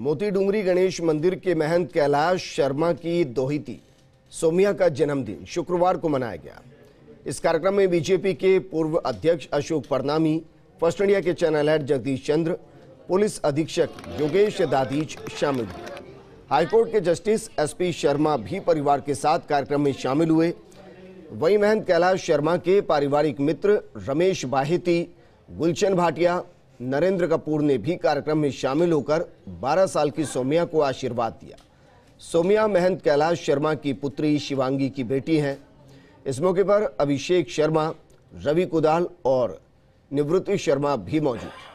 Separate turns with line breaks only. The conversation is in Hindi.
मोती डूंगरी गणेश मंदिर के महंत कैलाश शर्मा की दोहिती सोमिया का जन्मदिन शुक्रवार को मनाया गया इस कार्यक्रम में बीजेपी के पूर्व अध्यक्ष अशोक परनामी फर्स्ट इंडिया के channel head Jagdish Chandra police अधीक्षक योगेश दादीच शामिल हुए हाईकोर्ट के जस्टिस एसपी शर्मा भी परिवार के साथ कार्यक्रम में शामिल हुए वही महंत कैलाश शर्मा के पारिवारिक मित्र रमेश बाहेती गुलशन भाटिया नरेंद्र कपूर ने भी कार्यक्रम में शामिल होकर 12 साल की सोमिया को आशीर्वाद दिया सोम्या महंत कैलाश शर्मा की पुत्री शिवांगी की बेटी हैं इस मौके पर अभिषेक शर्मा रवि कुदाल और निवृत्ति शर्मा भी मौजूद